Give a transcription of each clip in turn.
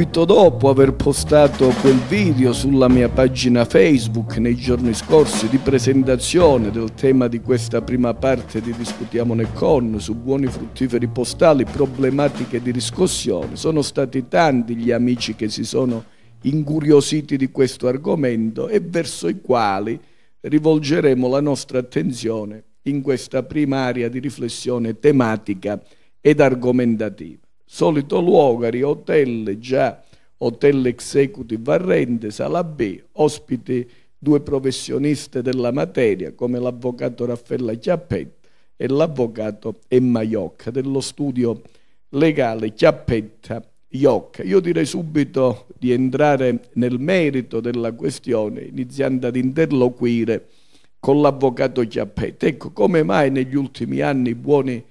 Subito dopo aver postato quel video sulla mia pagina Facebook nei giorni scorsi di presentazione del tema di questa prima parte di Discutiamone con su buoni fruttiferi postali, problematiche di riscossione, sono stati tanti gli amici che si sono incuriositi di questo argomento e verso i quali rivolgeremo la nostra attenzione in questa prima area di riflessione tematica ed argomentativa solito Luogari, Hotel già, Hotel Executive Varrente, Sala B, ospiti due professioniste della materia come l'avvocato Raffaella Chiappetti e l'avvocato Emma Iocca dello studio legale Chiappetta Iocca. Io direi subito di entrare nel merito della questione iniziando ad interloquire con l'avvocato Chiappetti. Ecco, come mai negli ultimi anni i buoni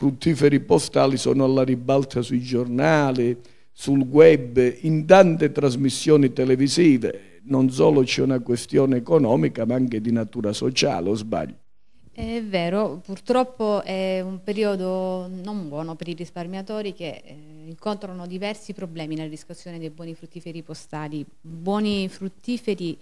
fruttiferi postali sono alla ribalta sui giornali, sul web, in tante trasmissioni televisive. Non solo c'è una questione economica, ma anche di natura sociale, o sbaglio? È vero, purtroppo è un periodo non buono per i risparmiatori che eh, incontrano diversi problemi nella riscossione dei buoni fruttiferi postali. Buoni fruttiferi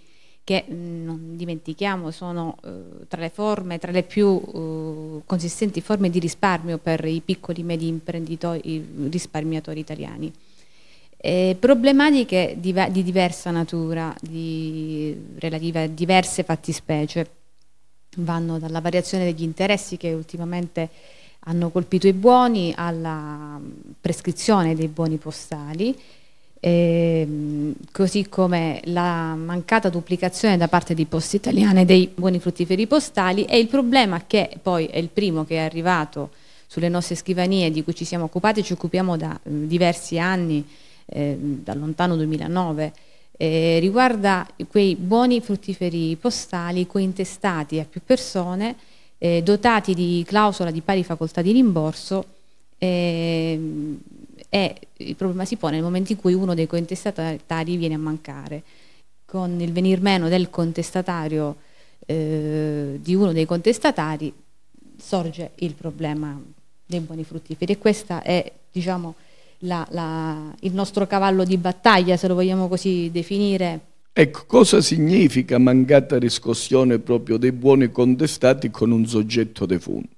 che non dimentichiamo sono eh, tra le forme, tra le più eh, consistenti forme di risparmio per i piccoli e medi imprenditori, risparmiatori italiani. Eh, problematiche di, di, diversa natura, di, relative a diverse fattispecie, vanno dalla variazione degli interessi che ultimamente hanno colpito i buoni alla prescrizione dei buoni postali, eh, così come la mancata duplicazione da parte di Poste Italiane dei buoni fruttiferi postali e il problema che poi è il primo che è arrivato sulle nostre scrivanie di cui ci siamo occupati, ci occupiamo da eh, diversi anni, ehm, eh, da lontano 2009, riguarda quei buoni fruttiferi postali cointestati a più persone, eh, dotati di clausola di pari facoltà di rimborso ehm, e il problema si pone nel momento in cui uno dei contestatari viene a mancare. Con il venir meno del contestatario eh, di uno dei contestatari sorge il problema dei buoni fruttiferi e questo è diciamo, la, la, il nostro cavallo di battaglia, se lo vogliamo così definire. Ecco, cosa significa mancata riscossione proprio dei buoni contestati con un soggetto defunto?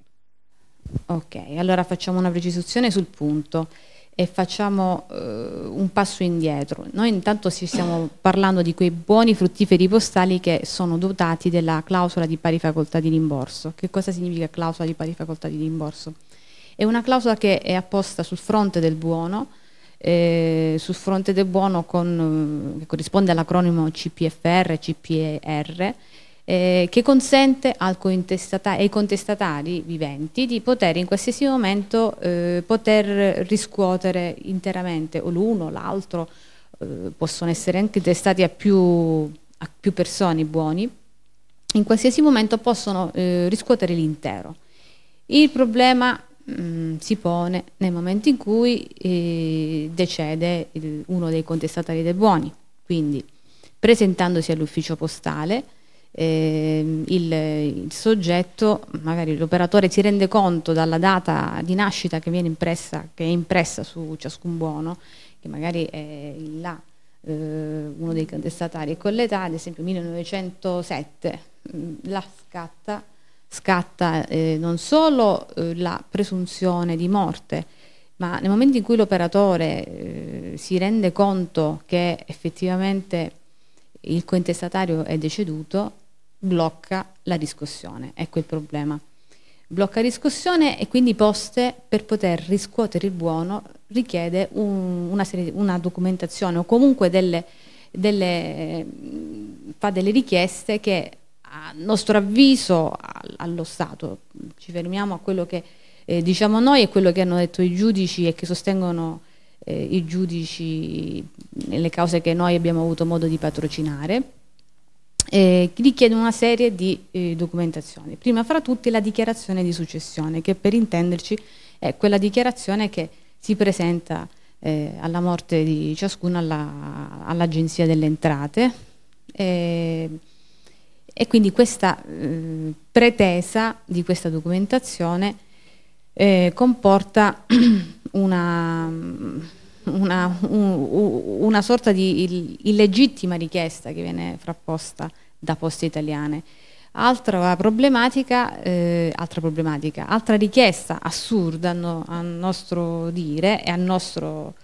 Ok, allora facciamo una precisazione sul punto e facciamo eh, un passo indietro. Noi intanto stiamo parlando di quei buoni fruttiferi postali che sono dotati della clausola di pari facoltà di rimborso. Che cosa significa clausola di pari facoltà di rimborso? È una clausola che è apposta sul fronte del buono, eh, sul fronte del buono con, eh, che corrisponde all'acronimo CPFR, CPER, eh, che consente contestata ai contestatari viventi di poter in qualsiasi momento eh, poter riscuotere interamente o l'uno o l'altro, eh, possono essere anche testati a più, a più, persone buoni, in qualsiasi momento possono eh, riscuotere l'intero. Il problema mh, mm, si pone nel momento in cui eh, decede il, uno dei contestatari dei buoni, quindi presentandosi all'ufficio postale, eh, il, il, soggetto, magari l'operatore si rende conto dalla data di nascita che viene impressa, che è impressa su ciascun buono, che magari è là eh, uno dei contestatari, e con l'età, ad esempio 1907, mm, la scatta, scatta eh, non solo eh, la presunzione di morte, ma nel momento in cui l'operatore eh, si rende conto che effettivamente il contestatario è deceduto, blocca la discussione, ecco il problema. Blocca discussione e quindi poste per poter riscuotere il buono richiede un, una, serie, una, documentazione o comunque delle, delle, eh, fa delle richieste che a nostro avviso allo Stato, ci fermiamo a quello che eh, diciamo noi e quello che hanno detto i giudici e che sostengono eh, i giudici nelle cause che noi abbiamo avuto modo di patrocinare eh, richiedono una serie di eh, documentazioni. Prima fra tutte la dichiarazione di successione, che per intenderci è quella dichiarazione che si presenta eh, alla morte di ciascuno all'Agenzia all delle Entrate eh, e quindi questa eh, pretesa di questa documentazione eh, comporta una una, un, una sorta di illegittima richiesta che viene frapposta da poste italiane. Altra problematica, eh, altra problematica, altra richiesta assurda no, a nostro dire e a nostro,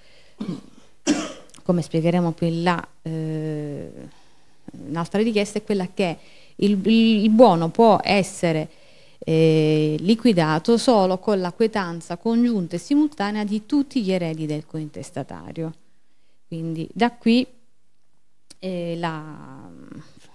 come spiegheremo più in là, eh, un'altra richiesta è quella che il, il, il buono può essere eh, liquidato solo con la quietanza congiunta e simultanea di tutti gli eredi del cointestatario. Quindi da qui eh, la,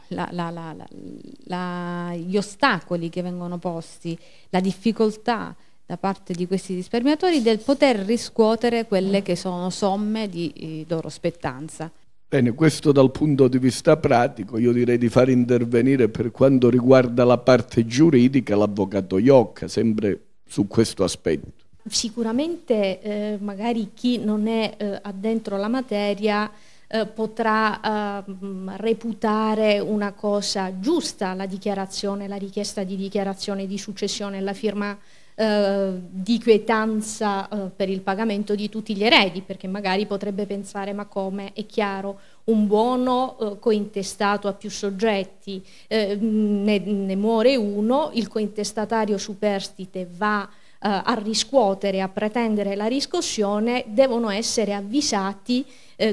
la, la, gli ostacoli che vengono posti, la difficoltà da parte di questi risparmiatori del poter riscuotere quelle che sono somme di eh, loro spettanza. Bene, questo dal punto di vista pratico, io direi di far intervenire per quanto riguarda la parte giuridica l'avvocato Iocca, sempre su questo aspetto. Sicuramente eh, magari chi non è eh, addentro la materia eh, potrà ehm, reputare una cosa giusta la dichiarazione, la richiesta di dichiarazione di successione, la firma eh, di quietanza eh, per il pagamento di tutti gli eredi, perché magari potrebbe pensare ma come è chiaro un buono eh, cointestato a più soggetti, eh, ne, ne, muore uno, il cointestatario superstite va eh, a riscuotere, a pretendere la riscossione, devono essere avvisati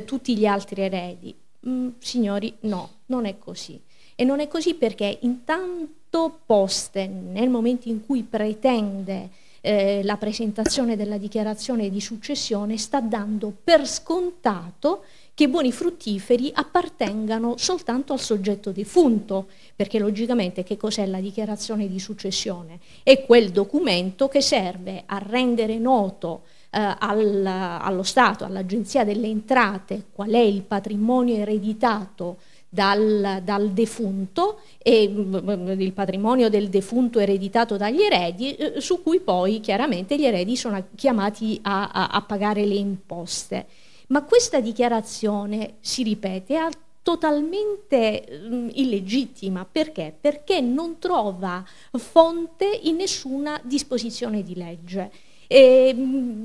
tutti gli altri eredi. Mm, signori, no, non è così. E non è così perché intanto sottoposte nel momento in cui pretende eh, la presentazione della dichiarazione di successione sta dando per scontato che i buoni fruttiferi appartengano soltanto al soggetto defunto, perché logicamente che cos'è la dichiarazione di successione? È quel documento che serve a rendere noto eh, al, allo Stato, all'Agenzia delle Entrate, qual è il patrimonio ereditato dal, dal defunto e mm, il patrimonio del defunto ereditato dagli eredi, eh, su cui poi chiaramente gli eredi sono chiamati a, a, a pagare le imposte. Ma questa dichiarazione, si ripete, è totalmente mh, mm, illegittima. Perché? Perché non trova fonte in nessuna disposizione di legge. Eh,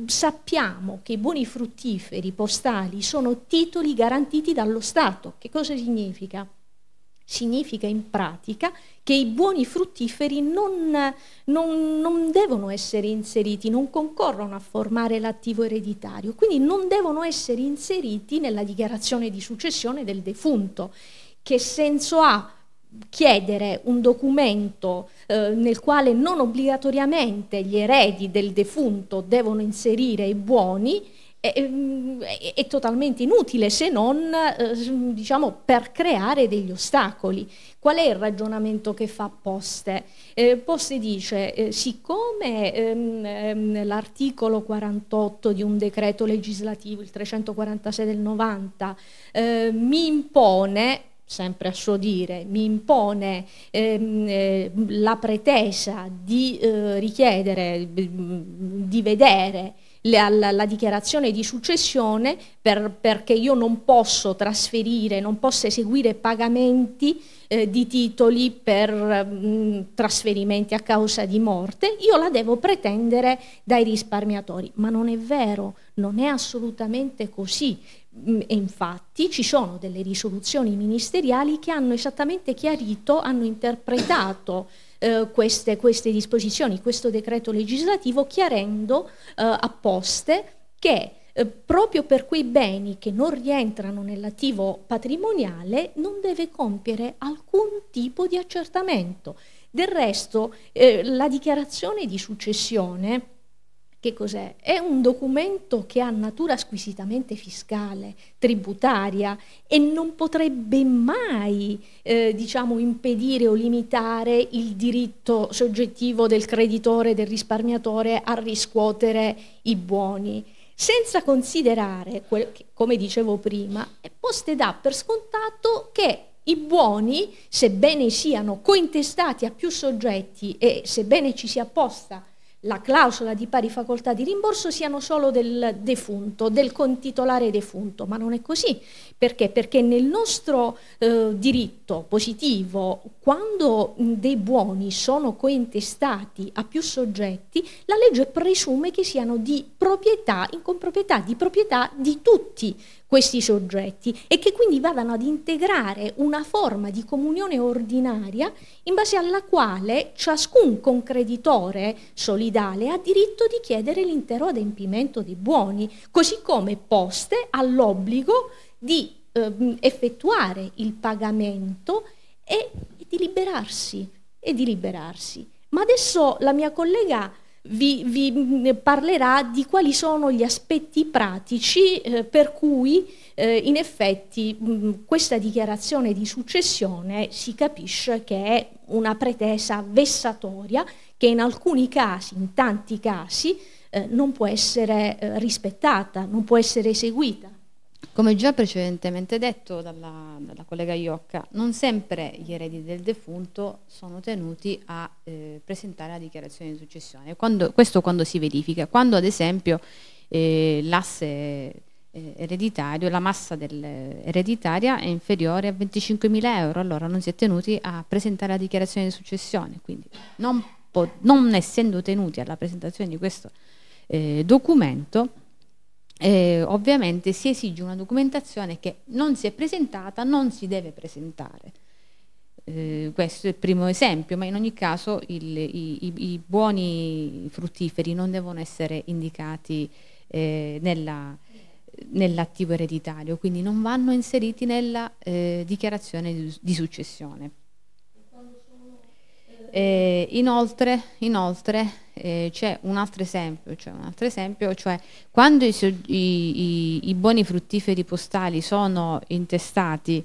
sappiamo che i buoni fruttiferi postali sono titoli garantiti dallo Stato. Che cosa significa? Significa in pratica che i buoni fruttiferi non, non, non devono essere inseriti, non concorrono a formare l'attivo ereditario, quindi non devono essere inseriti nella dichiarazione di successione del defunto. Che senso ha chiedere un documento eh, nel quale non obbligatoriamente gli eredi del defunto devono inserire i buoni è, è, è totalmente inutile se non eh, diciamo, per creare degli ostacoli. Qual è il ragionamento che fa Poste? Eh, Poste dice, eh, siccome ehm, ehm, l'articolo 48 di un decreto legislativo, il 346 del 90, eh, mi impone sempre a suo dire, mi impone ehm, eh, la pretesa di eh, richiedere, di vedere la, la, la dichiarazione di successione per, perché io non posso trasferire, non posso eseguire pagamenti eh, di titoli per mh, mm, trasferimenti a causa di morte, io la devo pretendere dai risparmiatori. Ma non è vero, non è assolutamente così. Mm, e infatti ci sono delle risoluzioni ministeriali che hanno esattamente chiarito, hanno interpretato eh, queste, queste, disposizioni, questo decreto legislativo, chiarendo eh, a poste che eh, proprio per quei beni che non rientrano nell'attivo patrimoniale non deve compiere alcun tipo di accertamento. Del resto eh, la dichiarazione di successione che cos'è? È un documento che ha natura squisitamente fiscale, tributaria e non potrebbe mai eh, diciamo, impedire o limitare il diritto soggettivo del creditore, del risparmiatore a riscuotere i buoni senza considerare, quel che, come dicevo prima, Poste dà per scontato che i buoni, sebbene siano cointestati a più soggetti e sebbene ci sia posta la clausola di pari facoltà di rimborso siano solo del defunto, del contitolare defunto, ma non è così. Perché? Perché nel nostro eh, diritto positivo, quando dei buoni sono cointestati a più soggetti, la legge presume che siano di proprietà, in comproprietà, di proprietà di tutti questi soggetti e che quindi vadano ad integrare una forma di comunione ordinaria in base alla quale ciascun concreditore solidale ha diritto di chiedere l'intero adempimento dei buoni, così come poste all'obbligo di eh, effettuare il pagamento e, e di liberarsi. E di liberarsi. Ma adesso la mia collega vi, vi, parlerà di quali sono gli aspetti pratici eh, per cui eh, in effetti mh, mm, questa dichiarazione di successione si capisce che è una pretesa vessatoria che in alcuni casi, in tanti casi, eh, non può essere eh, rispettata, non può essere eseguita. Come già precedentemente detto dalla, dalla collega Iocca, non sempre gli eredi del defunto sono tenuti a eh, presentare la dichiarazione di successione. Quando, questo quando si verifica, quando ad esempio eh, l'asse eh, ereditario, la massa eh, ereditaria è inferiore a 25.000 euro, allora non si è tenuti a presentare la dichiarazione di successione. Quindi non, non essendo tenuti alla presentazione di questo eh, documento, eh, ovviamente si esige una documentazione che non si è presentata, non si deve presentare. Eh, questo è il primo esempio, ma in ogni caso il, i, i, i, buoni fruttiferi non devono essere indicati eh, nell'attivo ereditario, quindi non vanno inseriti nella eh, dichiarazione di, di successione. Eh, inoltre, inoltre eh, c'è un altro esempio, cioè un altro esempio, cioè quando i, i, i, buoni fruttiferi postali sono intestati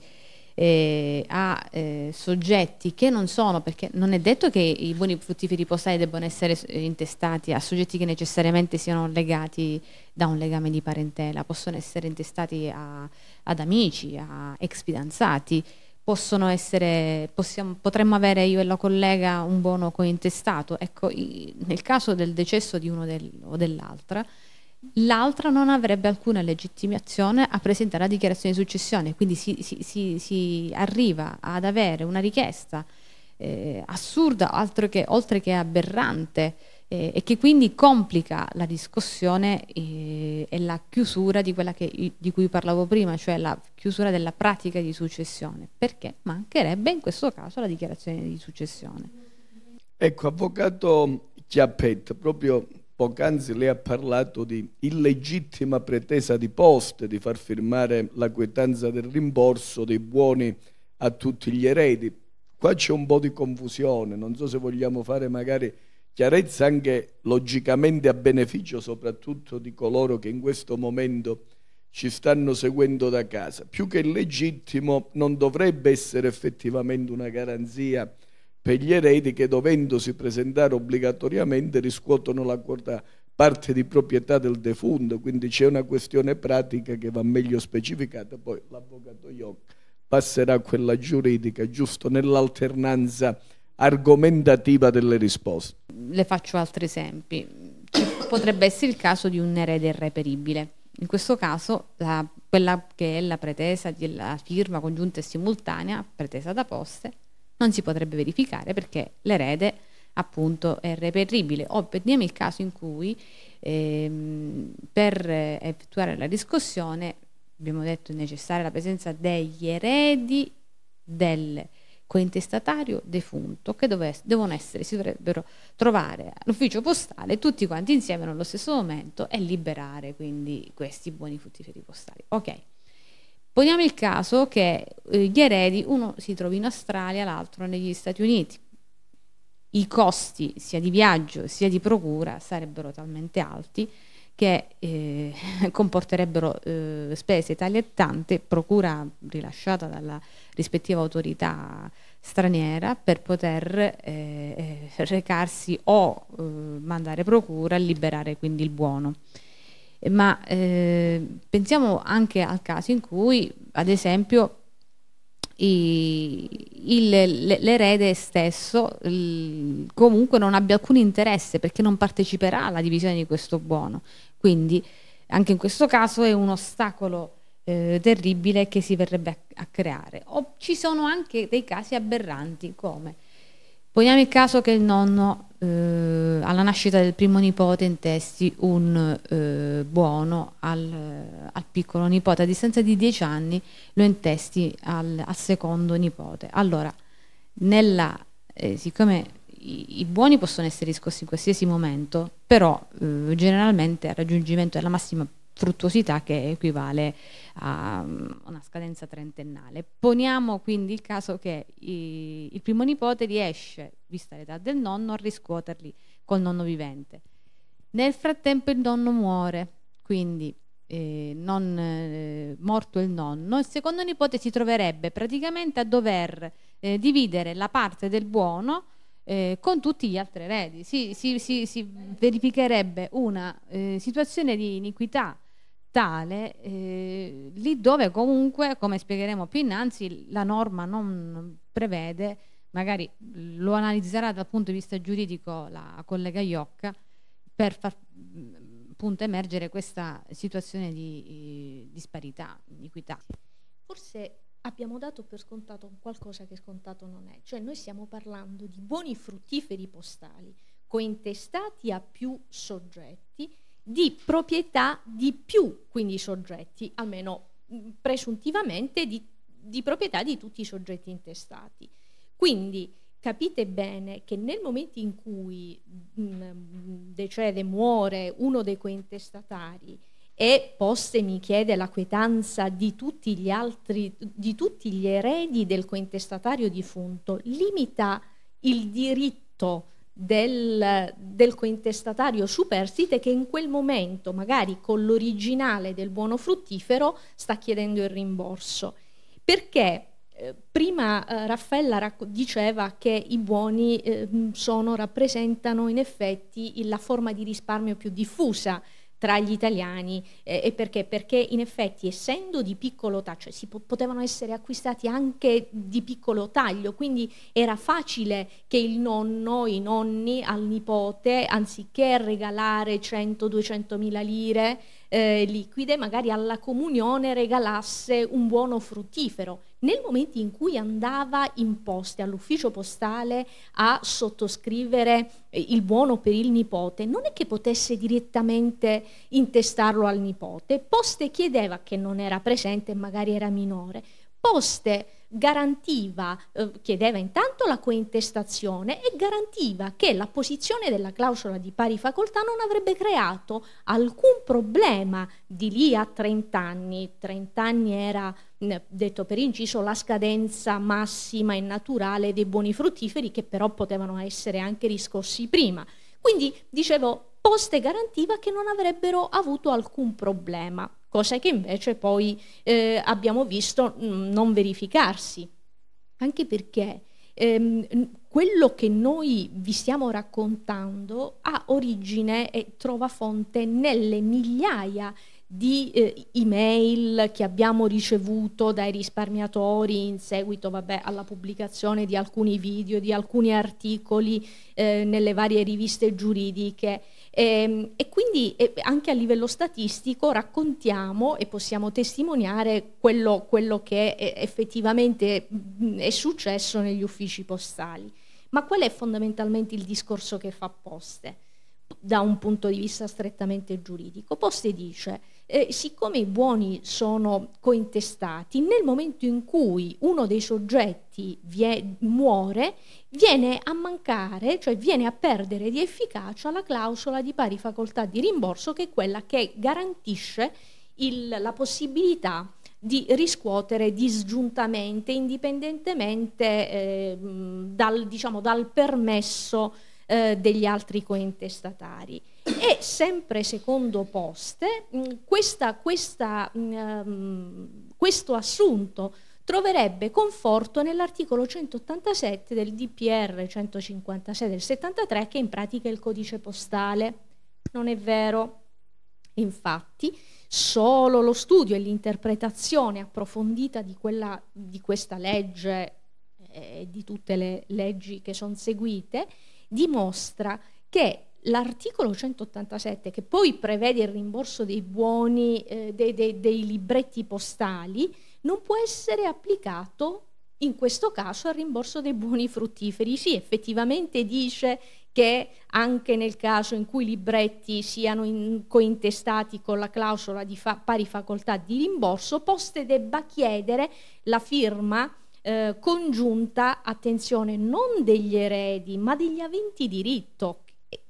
eh, a eh, soggetti che non sono, perché non è detto che i buoni fruttiferi postali debbano essere intestati a soggetti che necessariamente siano legati da un legame di parentela, possono essere intestati a, ad amici, a ex fidanzati possono essere, possiamo, potremmo avere io e la collega un buono cointestato. Ecco, i, nel caso del decesso di uno del, o dell'altra, l'altra non avrebbe alcuna legittimazione a presentare la dichiarazione di successione, quindi si, si, si, si arriva ad avere una richiesta eh, assurda, che, oltre che aberrante, eh, e che quindi complica la discussione eh, e la chiusura di quella che, di cui parlavo prima, cioè la chiusura della pratica di successione, perché mancherebbe in questo caso la dichiarazione di successione. Ecco, Avvocato Chiappetta, proprio poc'anzi lei ha parlato di illegittima pretesa di poste, di far firmare la quietanza del rimborso dei buoni a tutti gli eredi. Qua c'è un po' di confusione, non so se vogliamo fare magari chiarezza anche logicamente a beneficio soprattutto di coloro che in questo momento ci stanno seguendo da casa. Più che legittimo non dovrebbe essere effettivamente una garanzia per gli eredi che dovendosi presentare obbligatoriamente riscuotono la quarta parte di proprietà del defunto, quindi c'è una questione pratica che va meglio specificata, poi l'avvocato Iocca passerà a quella giuridica, giusto nell'alternanza argomentativa delle risposte. Le faccio altri esempi. Ci potrebbe essere il caso di un erede irreperibile. In questo caso la, quella che è la pretesa della firma congiunta e simultanea, pretesa da poste, non si potrebbe verificare perché l'erede appunto è reperibile. O prendiamo il caso in cui ehm, per effettuare la riscossione abbiamo detto è necessaria la presenza degli eredi del cointestatario defunto che dove, devono essere, si dovrebbero trovare all'ufficio postale tutti quanti insieme nello stesso momento e liberare quindi questi buoni fruttiferi postali. Ok. Poniamo il caso che eh, gli eredi uno si trovi in Australia, l'altro negli Stati Uniti. I costi sia di viaggio sia di procura sarebbero talmente alti che eh, comporterebbero eh, spese tali e tante, procura rilasciata dalla rispettiva autorità straniera per poter eh, eh, recarsi o eh, mandare procura e liberare quindi il buono. Ma eh, pensiamo anche al caso in cui, ad esempio, l'erede stesso il, comunque non abbia alcun interesse perché non parteciperà alla divisione di questo buono. Quindi anche in questo caso è un ostacolo eh, terribile che si verrebbe a, a creare. O ci sono anche dei casi aberranti come poniamo il caso che il nonno eh, alla nascita del primo nipote intesti un eh, buono al, al, piccolo nipote, a distanza di dieci anni lo intesti al, al secondo nipote. Allora, nella, eh, siccome i, i, buoni possono essere riscossi in qualsiasi momento, però eh, generalmente al raggiungimento della massima fruttuosità che equivale a mm, una scadenza trentennale. Poniamo quindi il caso che i, il primo nipote riesce, vista l'età del nonno, a riscuoterli col nonno vivente. Nel frattempo il nonno muore, quindi eh, non, eh, morto il nonno, il secondo nipote si troverebbe praticamente a dover eh, dividere la parte del buono eh, con tutti gli altri eredi. Si, si, si, si verificherebbe una eh, situazione di iniquità tale eh, lì dove comunque, come spiegheremo più innanzi, la norma non prevede, magari lo analizzerà dal punto di vista giuridico la collega Iocca, per far mm, appunto emergere questa situazione di eh, disparità, iniquità. Forse abbiamo dato per scontato qualcosa che scontato non è, cioè noi stiamo parlando di buoni fruttiferi postali cointestati a più soggetti di proprietà di più quindi soggetti, almeno mm, presuntivamente di, di proprietà di tutti i soggetti intestati. Quindi capite bene che nel momento in cui mh, mm, mm, decede, muore uno dei cointestatari e Postemi chiede la quietanza di tutti gli altri, di tutti gli eredi del cointestatario defunto, limita il diritto del, del cointestatario superstite che in quel momento, magari con l'originale del buono fruttifero, sta chiedendo il rimborso. Perché eh, prima eh, Raffaella racco- diceva che i buoni eh, sono, rappresentano in effetti la forma di risparmio più diffusa tra gli italiani eh, e perché? Perché in effetti essendo di piccolo taglio, cioè si po- potevano essere acquistati anche di piccolo taglio, quindi era facile che il nonno, i nonni al nipote, anziché regalare 100-200 mila lire eh, liquide, magari alla comunione regalasse un buono fruttifero nel momento in cui andava in poste all'ufficio postale a sottoscrivere eh, il buono per il nipote, non è che potesse direttamente intestarlo al nipote, Poste chiedeva che non era presente, magari era minore, Poste garantiva, eh, chiedeva intanto la cointestazione e garantiva che l'apposizione della clausola di pari facoltà non avrebbe creato alcun problema di lì a 30 anni, 30 anni era detto per inciso, la scadenza massima e naturale dei buoni fruttiferi che però potevano essere anche riscossi prima. Quindi, dicevo, Poste garantiva che non avrebbero avuto alcun problema, cosa che invece poi eh, abbiamo visto mm, non verificarsi, anche perché ehm, quello che noi vi stiamo raccontando ha origine e trova fonte nelle migliaia di di eh, email che abbiamo ricevuto dai risparmiatori in seguito vabbè, alla pubblicazione di alcuni video, di alcuni articoli eh, nelle varie riviste giuridiche. E, ehm, e quindi e eh, anche a livello statistico raccontiamo e possiamo testimoniare quello, quello che è, eh, effettivamente mm, è successo negli uffici postali. Ma qual è fondamentalmente il discorso che fa Poste da un punto di vista strettamente giuridico? Poste dice eh, siccome i buoni sono cointestati, nel momento in cui uno dei soggetti vie, muore, viene a mancare, cioè viene a perdere di efficacia la clausola di pari facoltà di rimborso che è quella che garantisce il, la possibilità di riscuotere disgiuntamente, indipendentemente eh, dal, diciamo, dal, permesso eh, degli altri cointestatari. E sempre secondo Poste, mm, questa, questa, mm, ehm, questo assunto troverebbe conforto nell'articolo 187 del DPR 156 del 73 che in pratica è il codice postale. Non è vero. Infatti, solo lo studio e l'interpretazione approfondita di, quella, di questa legge eh, e eh, di tutte le leggi che sono seguite dimostra che L'articolo 187, che poi prevede il rimborso dei buoni, eh, dei, dei, dei libretti postali, non può essere applicato in questo caso al rimborso dei buoni fruttiferi. Sì, effettivamente dice che anche nel caso in cui i libretti siano in, cointestati con la clausola di fa, pari facoltà di rimborso, Poste debba chiedere la firma eh, congiunta, attenzione, non degli eredi, ma degli aventi diritto,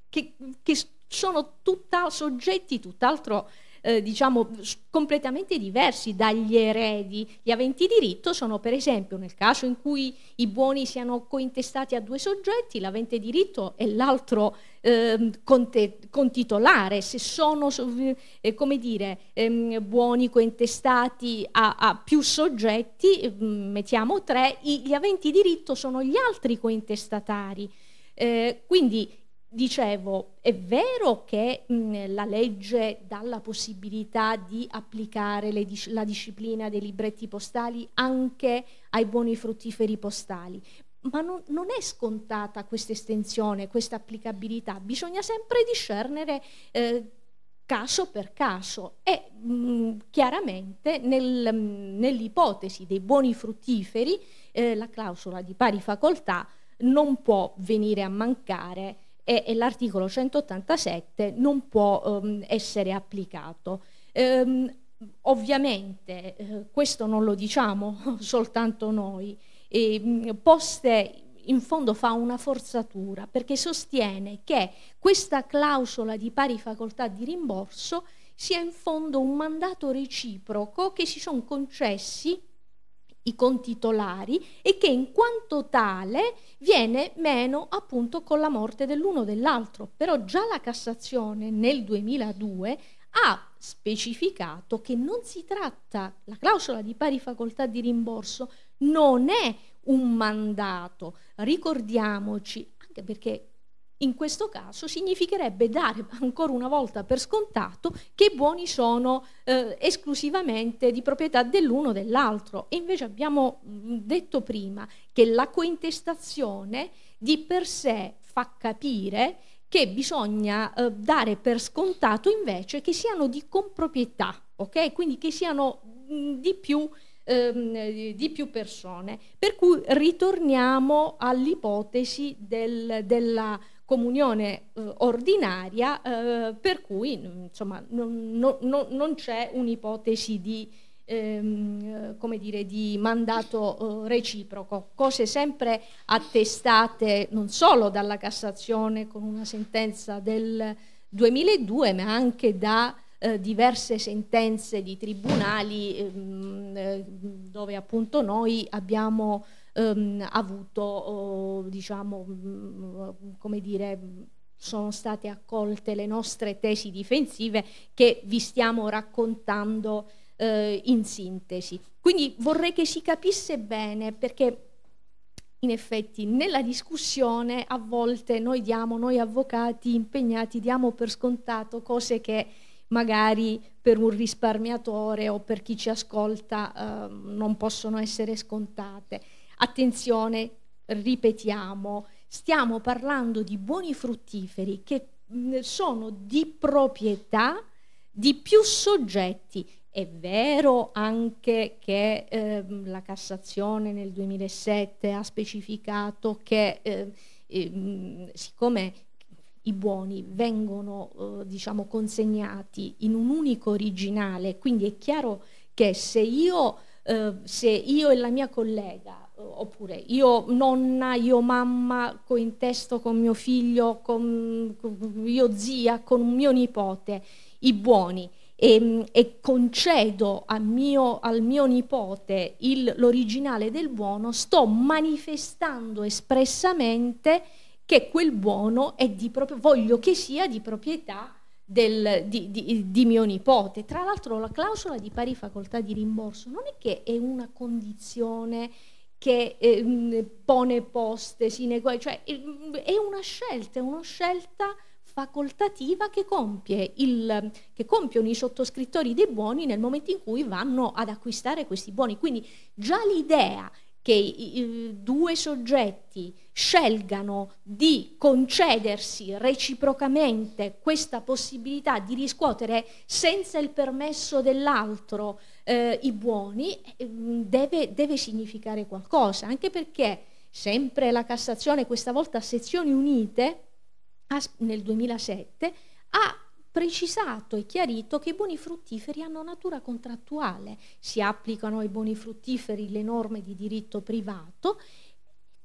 che, che sono tutta, soggetti tutt'altro, eh, diciamo, completamente diversi dagli eredi. Gli aventi diritto sono, per esempio, nel caso in cui i buoni siano cointestati a due soggetti, l'avente diritto è l'altro eh, conte, contitolare. Se sono, eh, come dire, ehm, buoni cointestati a, a più soggetti, mm, mettiamo tre, gli aventi diritto sono gli altri cointestatari. Eh, quindi Dicevo, è vero che mh, la legge dà la possibilità di applicare le, la disciplina dei libretti postali anche ai buoni fruttiferi postali, ma non, non è scontata questa estensione, questa applicabilità, bisogna sempre discernere eh, caso per caso e mh, chiaramente nel, nell'ipotesi dei buoni fruttiferi eh, la clausola di pari facoltà non può venire a mancare e, e l'articolo 187 non può ehm, essere applicato. Ehm, ovviamente eh, questo non lo diciamo soltanto noi, e, ehm, Poste in fondo fa una forzatura perché sostiene che questa clausola di pari facoltà di rimborso sia in fondo un mandato reciproco che si sono concessi i contitolari e che in quanto tale viene meno appunto con la morte dell'uno o dell'altro. Però già la Cassazione nel 2002 ha specificato che non si tratta, la clausola di pari facoltà di rimborso non è un mandato, ricordiamoci, anche perché in questo caso significherebbe dare ancora una volta per scontato che i buoni sono eh, esclusivamente di proprietà dell'uno o dell'altro. E invece abbiamo mm, detto prima che la cointestazione di per sé fa capire che bisogna eh, dare per scontato invece che siano di comproprietà, okay? quindi che siano mm, di più ehm, di più persone. Per cui ritorniamo all'ipotesi del, della comunione eh, ordinaria, eh, per cui mm, insomma, non, non, non c'è un'ipotesi di, ehm, eh, dire, di mandato eh, reciproco, cose sempre attestate non solo dalla Cassazione con una sentenza del 2002, ma anche da eh, diverse sentenze di tribunali ehm, eh, dove appunto noi abbiamo ehm, avuto, diciamo, mm, come dire, sono state accolte le nostre tesi difensive che vi stiamo raccontando eh, in sintesi. Quindi vorrei che si capisse bene perché in effetti nella discussione a volte noi diamo, noi avvocati impegnati, diamo per scontato cose che magari per un risparmiatore o per chi ci ascolta eh, non possono essere scontate. Attenzione, ripetiamo, stiamo parlando di buoni fruttiferi che mm, sono di proprietà di più soggetti. È vero anche che eh, la Cassazione nel 2007 ha specificato che eh, eh, siccome i buoni vengono eh, diciamo consegnati in un unico originale, quindi è chiaro che se io, eh, se io e la mia collega oppure io nonna, io mamma cointesto con mio figlio, con, mio zia, con mio nipote, i buoni. E, e concedo mio, al mio nipote il, l'originale del buono, sto manifestando espressamente che quel buono è di proprio, voglio che sia di proprietà del, di, di, di, mio nipote. Tra l'altro la clausola di pari facoltà di rimborso non è che è una condizione che eh, pone poste, sinagoghe, cioè è una scelta, è una scelta facoltativa che, compie il, che compiono i sottoscrittori dei buoni nel momento in cui vanno ad acquistare questi buoni. Quindi già l'idea che i, due soggetti scelgano di concedersi reciprocamente questa possibilità di riscuotere senza il permesso dell'altro eh, i buoni eh, deve, deve significare qualcosa, anche perché sempre la Cassazione, questa volta a sezioni unite, nel 2007, ha precisato e chiarito che i buoni fruttiferi hanno natura contrattuale, si applicano ai buoni fruttiferi le norme di diritto privato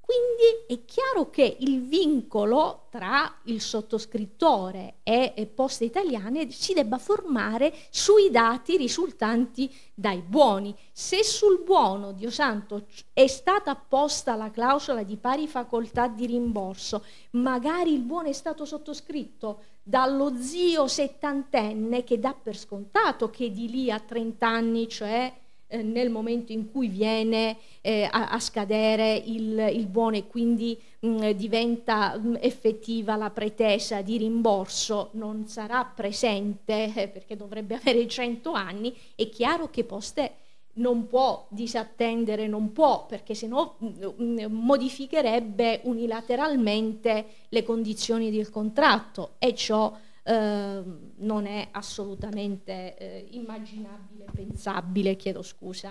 quindi è chiaro che il vincolo tra il sottoscrittore e Poste Italiane si debba formare sui dati risultanti dai buoni. Se sul buono, Dio santo, è stata apposta la clausola di pari facoltà di rimborso, magari il buono è stato sottoscritto dallo zio settantenne che dà per scontato che di lì a 30 anni, cioè eh, nel momento in cui viene eh, a, a, scadere il, il, buono e quindi mh, mm, diventa mh, mm, effettiva la pretesa di rimborso, non sarà presente eh, perché dovrebbe avere 100 anni, è chiaro che Poste non può disattendere, non può, perché sennò mh, mm, modificherebbe unilateralmente le condizioni del contratto e ciò Ehm, non è assolutamente eh, immaginabile, pensabile, chiedo scusa.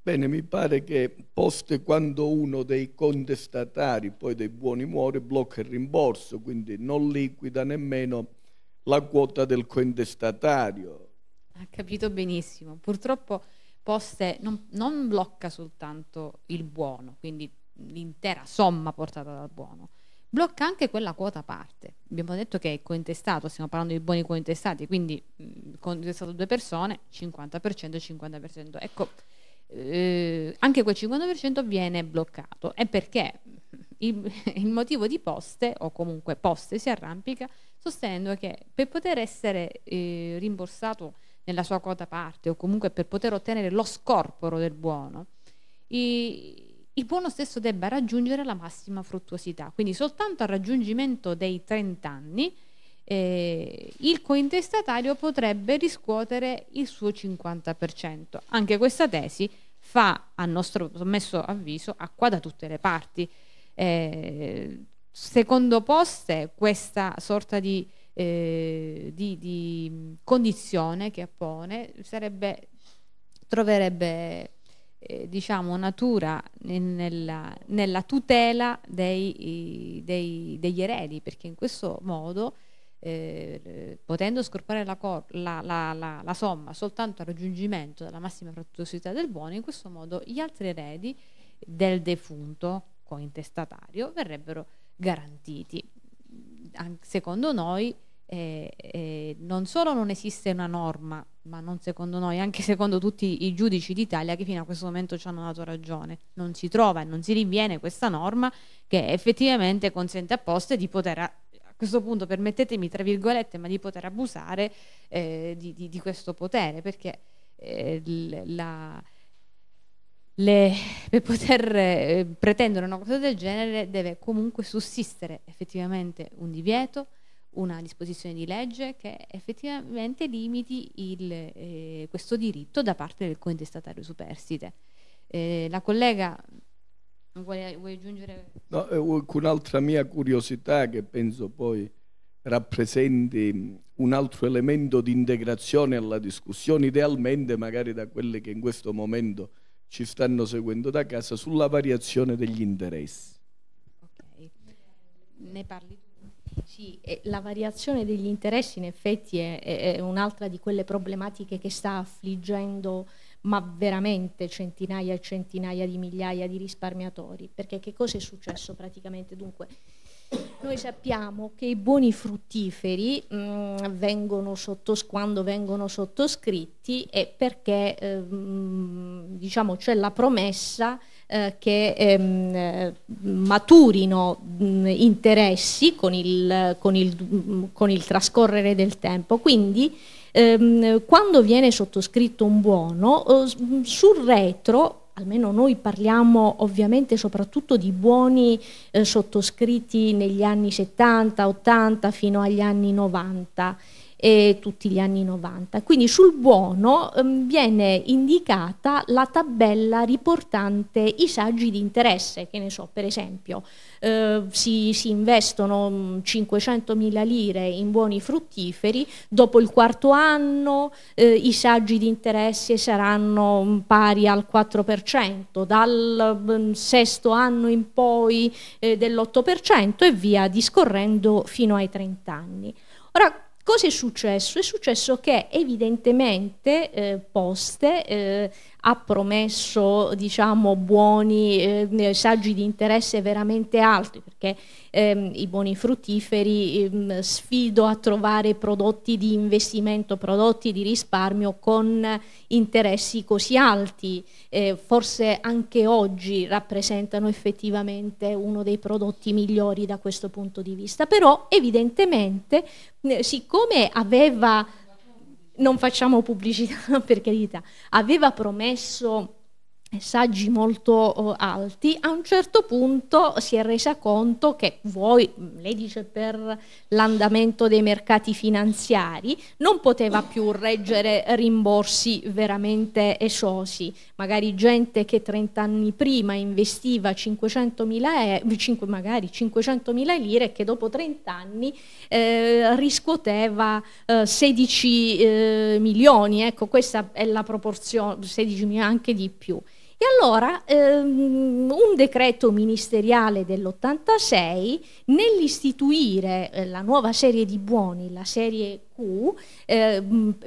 Bene, mi pare che poste quando uno dei contestatari, poi dei buoni muore, blocca il rimborso, quindi non liquida nemmeno la quota del contestatario. Ha capito benissimo. Purtroppo Poste non, non blocca soltanto il buono, quindi l'intera somma portata dal buono, blocca anche quella quota parte. Abbiamo detto che è cointestato, stiamo parlando di buoni cointestati, quindi mm, contestato due persone, 50%, 50%. Ecco, eh, anche quel 50% viene bloccato. E perché? Il, il, motivo di Poste, o comunque Poste si arrampica, sostenendo che per poter essere eh, rimborsato nella sua quota parte o comunque per poter ottenere lo scorporo del buono, i, il buono stesso debba raggiungere la massima fruttuosità. Quindi soltanto al raggiungimento dei 30 anni eh, il cointestatario potrebbe riscuotere il suo 50%. Anche questa tesi fa, a nostro sommesso avviso, acqua da tutte le parti. Eh, secondo poste questa sorta di, eh, di, di condizione che appone sarebbe, troverebbe eh, diciamo, natura nella, nella tutela dei, dei, degli eredi, perché in questo modo, eh, potendo scorporare la, la, la, la, somma soltanto al raggiungimento della massima fruttuosità del buono, in questo modo gli altri eredi del defunto cointestatario verrebbero garantiti. An secondo noi, eh, eh, non solo non esiste una norma, ma non secondo noi, anche secondo tutti i giudici d'Italia che fino a questo momento ci hanno dato ragione, non si trova e non si rinviene questa norma che effettivamente consente a Poste di poter, a questo punto permettetemi tra virgolette, ma di poter abusare eh, di, di, di, questo potere, perché eh, la... Le, per poter eh, pretendere una cosa del genere deve comunque sussistere effettivamente un divieto, una disposizione di legge che effettivamente limiti il, eh, questo diritto da parte del contestatario superstite. Eh, la collega vuoi, vuoi aggiungere? No, eh, un'altra mia curiosità che penso poi rappresenti mm, un altro elemento di integrazione alla discussione, idealmente magari da quelle che in questo momento ci stanno seguendo da casa, sulla variazione degli interessi. Ok, ne parli tu? Sì, la variazione degli interessi in effetti è, è un'altra di quelle problematiche che sta affliggendo ma veramente centinaia e centinaia di migliaia di risparmiatori. Perché che cosa è successo praticamente? Dunque, noi sappiamo che i buoni fruttiferi mh, mm, vengono sottos- quando vengono sottoscritti è perché eh, diciamo, c'è la promessa eh, che ehm, eh, maturino mh, mm, interessi con il, con, il, mm, con il, trascorrere del tempo. Quindi ehm, quando viene sottoscritto un buono, eh, sul retro almeno noi parliamo ovviamente soprattutto di buoni eh, sottoscritti negli anni 70, 80 fino agli anni 90 e tutti gli anni 90. Quindi sul buono ehm, viene indicata la tabella riportante i saggi di interesse, che ne so, per esempio eh, si, si, investono 500.000 mm, lire in buoni fruttiferi, dopo il quarto anno eh, i saggi di interesse saranno mm, pari al 4%, dal mm, sesto anno in poi eh, dell'8% e via discorrendo fino ai 30 anni. Ora, Cosa è successo? È successo che evidentemente eh, Poste eh, ha promesso diciamo, buoni eh, eh, saggi di interesse veramente alti, perché ehm, i buoni fruttiferi ehm, sfido a trovare prodotti di investimento, prodotti di risparmio con interessi così alti, eh, forse anche oggi rappresentano effettivamente uno dei prodotti migliori da questo punto di vista, però evidentemente eh, siccome aveva non facciamo pubblicità per carità, aveva promesso eh, saggi molto eh, alti, a un certo punto si è resa conto che voi, mm, lei dice per l'andamento dei mercati finanziari, non poteva più reggere rimborsi veramente esosi, magari gente che 30 anni prima investiva 500.000 e, 5, magari 500.000 lire e che dopo 30 anni eh, riscuoteva eh, 16 eh, milioni, ecco questa è la proporzione, 16 milioni anche di più. E allora ehm, un decreto ministeriale dell'86 nell'istituire eh, la nuova serie di buoni, la serie eh,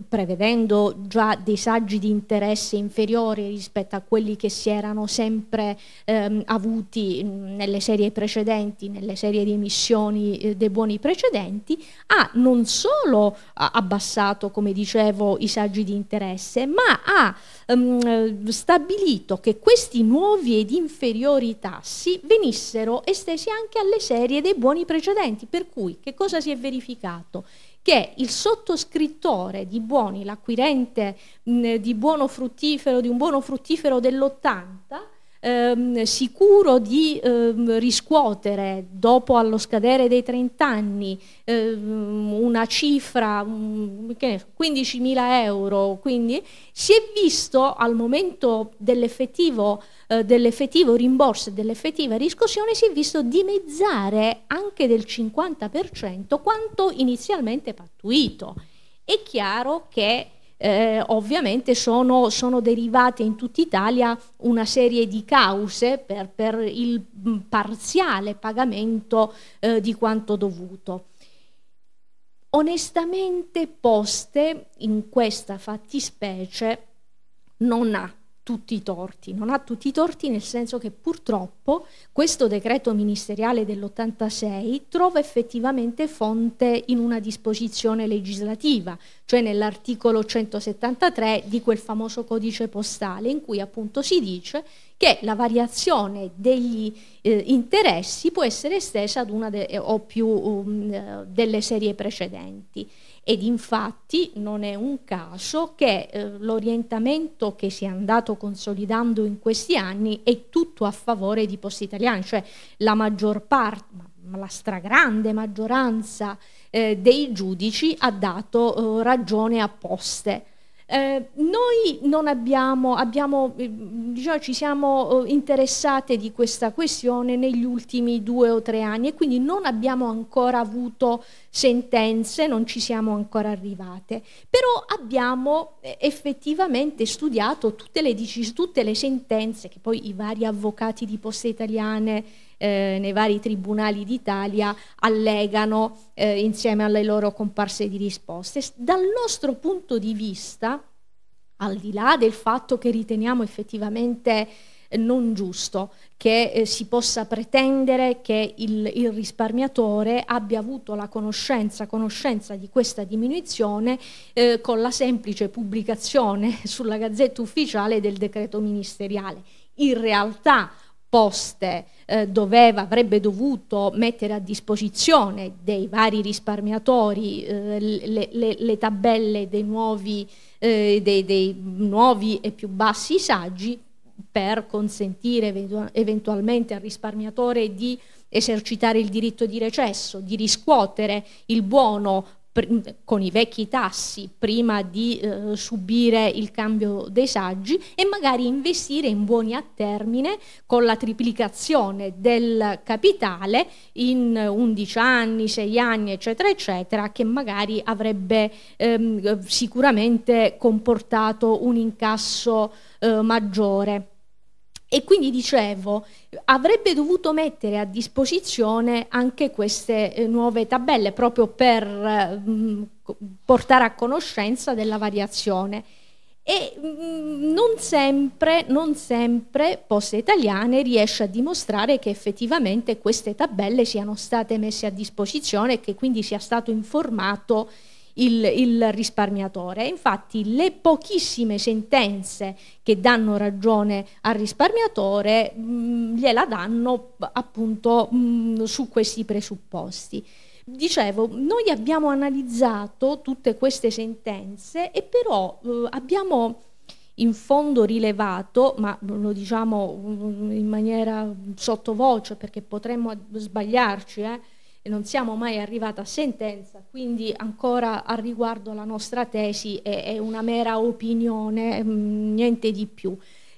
prevedendo già dei saggi di interesse inferiori rispetto a quelli che si erano sempre ehm, avuti nelle serie precedenti, nelle serie di emissioni eh, dei buoni precedenti, ha non solo abbassato, come dicevo, i saggi di interesse, ma ha ehm, stabilito che questi nuovi ed inferiori tassi venissero estesi anche alle serie dei buoni precedenti, per cui che cosa si è verificato? che il sottoscrittore di buoni, l'acquirente di buono fruttifero, di un buono fruttifero dell'80, ehm, sicuro di ehm, riscuotere dopo allo scadere dei 30 anni ehm, una cifra, um, 15.000 euro, quindi si è visto al momento dell'effettivo eh, dell'effettivo rimborso e dell'effettiva riscossione si è visto dimezzare anche del 50% quanto inizialmente pattuito. È chiaro che eh, ovviamente sono, sono, derivate in tutta Italia una serie di cause per, per il mm, parziale pagamento eh, di quanto dovuto. Onestamente Poste in questa fattispecie non ha tutti i torti, non ha tutti i torti nel senso che purtroppo questo decreto ministeriale dell'86 trova effettivamente fonte in una disposizione legislativa, cioè nell'articolo 173 di quel famoso codice postale in cui appunto si dice che la variazione degli eh, interessi può essere estesa ad una o più um, eh, delle serie precedenti. Ed infatti non è un caso che eh, l'orientamento che si è andato consolidando in questi anni è tutto a favore di Poste Italiane, cioè la maggior parte, ma la stragrande maggioranza eh, dei giudici ha dato eh, ragione a Poste. Eh, noi non abbiamo, abbiamo eh, diciamo, ci siamo oh, interessate di questa questione negli ultimi due o tre anni e quindi non abbiamo ancora avuto sentenze, non ci siamo ancora arrivate, però abbiamo eh, effettivamente studiato tutte le, tutte le sentenze che poi i vari avvocati di Poste Italiane eh, nei vari tribunali d'Italia allegano eh, insieme alle loro comparse di risposte. Dal nostro punto di vista, al di là del fatto che riteniamo effettivamente eh, non giusto che eh, si possa pretendere che il, il, risparmiatore abbia avuto la conoscenza, conoscenza di questa diminuzione eh, con la semplice pubblicazione sulla gazzetta ufficiale del decreto ministeriale. In realtà Poste eh, doveva, avrebbe dovuto mettere a disposizione dei vari risparmiatori eh, le, le, le, tabelle dei nuovi, eh, dei, dei nuovi, e più bassi saggi per consentire eventualmente al risparmiatore di esercitare il diritto di recesso, di riscuotere il buono con i vecchi tassi prima di eh, subire il cambio dei saggi e magari investire in buoni a termine con la triplicazione del capitale in 11 anni, 6 anni eccetera eccetera che magari avrebbe ehm, sicuramente comportato un incasso eh, maggiore. E quindi dicevo, avrebbe dovuto mettere a disposizione anche queste eh, nuove tabelle proprio per mh, mm, portare a conoscenza della variazione. E mh, mm, non, sempre, non sempre Poste Italiane riesce a dimostrare che effettivamente queste tabelle siano state messe a disposizione e che quindi sia stato informato il, il, risparmiatore. Infatti le pochissime sentenze che danno ragione al risparmiatore mh, mm, gliela danno appunto mh, mm, su questi presupposti. Dicevo, noi abbiamo analizzato tutte queste sentenze e però eh, abbiamo in fondo rilevato, ma lo diciamo mm, in maniera sottovoce perché potremmo sbagliarci, eh, e non siamo mai arrivati a sentenza, quindi ancora a riguardo la nostra tesi è, è una mera opinione, mh, mm, niente di più.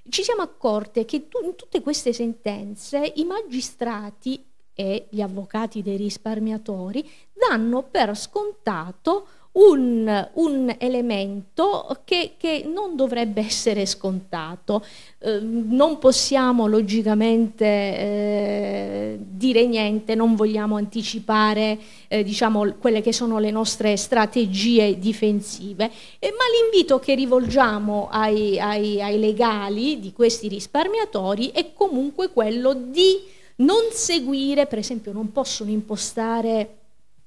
Ci siamo accorte che tu, in tutte queste sentenze i magistrati e gli avvocati dei risparmiatori danno per scontato un, un elemento che, che, non dovrebbe essere scontato. Eh, non possiamo logicamente eh, dire niente, non vogliamo anticipare eh, diciamo, quelle che sono le nostre strategie difensive, eh, ma l'invito che rivolgiamo ai, ai, ai legali di questi risparmiatori è comunque quello di non seguire, per esempio non possono impostare